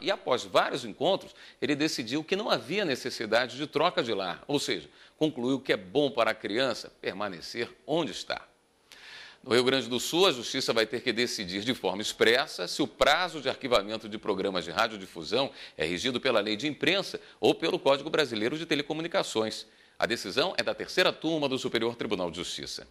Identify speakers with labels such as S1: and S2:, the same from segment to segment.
S1: e, após vários encontros, ele decidiu que não havia necessidade de troca de lar, ou seja, concluiu que é bom para a criança permanecer onde está. No Rio Grande do Sul, a Justiça vai ter que decidir de forma expressa se o prazo de arquivamento de programas de radiodifusão é regido pela lei de imprensa ou pelo Código Brasileiro de Telecomunicações. A decisão é da terceira turma do Superior Tribunal de Justiça.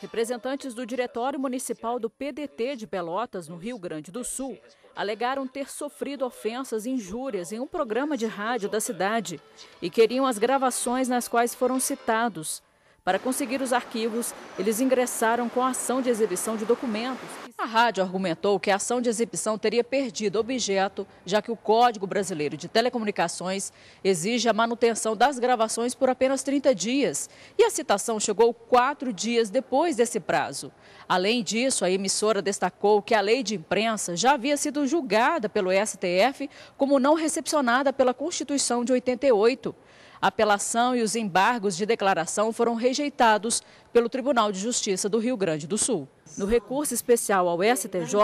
S2: Representantes do Diretório Municipal do PDT de Pelotas, no Rio Grande do Sul, alegaram ter sofrido ofensas e injúrias em um programa de rádio da cidade e queriam as gravações nas quais foram citados. Para conseguir os arquivos, eles ingressaram com a ação de exibição de documentos. A rádio argumentou que a ação de exibição teria perdido objeto, já que o Código Brasileiro de Telecomunicações exige a manutenção das gravações por apenas 30 dias. E a citação chegou quatro dias depois desse prazo. Além disso, a emissora destacou que a lei de imprensa já havia sido julgada pelo STF como não recepcionada pela Constituição de 88. A apelação e os embargos de declaração foram rejeitados pelo Tribunal de Justiça do Rio Grande do Sul. No recurso especial ao STJ,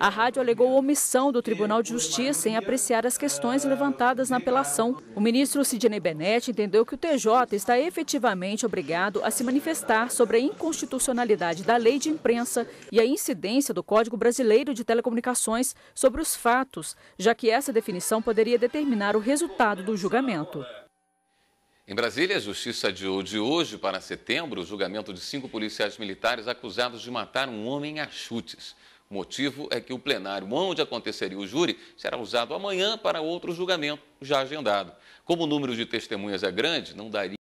S2: a rádio alegou omissão do Tribunal de Justiça em apreciar as questões levantadas na apelação. O ministro Sidney Benet entendeu que o TJ está efetivamente obrigado a se manifestar sobre a inconstitucionalidade da lei de imprensa e a incidência do Código Brasileiro de Telecomunicações sobre os fatos, já que essa definição poderia determinar o resultado do julgamento.
S1: Em Brasília, a Justiça adiou de hoje para setembro o julgamento de cinco policiais militares acusados de matar um homem a chutes. O motivo é que o plenário onde aconteceria o júri será usado amanhã para outro julgamento já agendado. Como o número de testemunhas é grande, não daria.